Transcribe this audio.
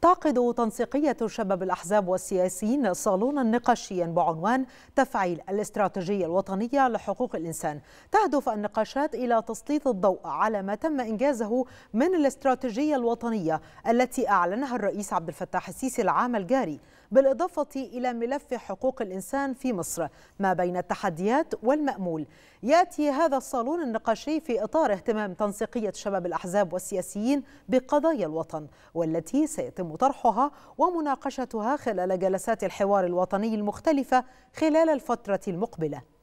تعقد تنسيقية شباب الأحزاب والسياسيين صالونا نقاشيا بعنوان تفعيل الاستراتيجية الوطنية لحقوق الإنسان تهدف النقاشات إلى تسليط الضوء على ما تم إنجازه من الاستراتيجية الوطنية التي أعلنها الرئيس عبد الفتاح السيسي العام الجاري بالإضافة إلى ملف حقوق الإنسان في مصر ما بين التحديات والمأمول يأتي هذا الصالون النقاشي في إطار اهتمام تنسيقية شباب الأحزاب والسياسيين بقضايا الوطن والتي سيتم يتم طرحها ومناقشتها خلال جلسات الحوار الوطني المختلفة خلال الفترة المقبلة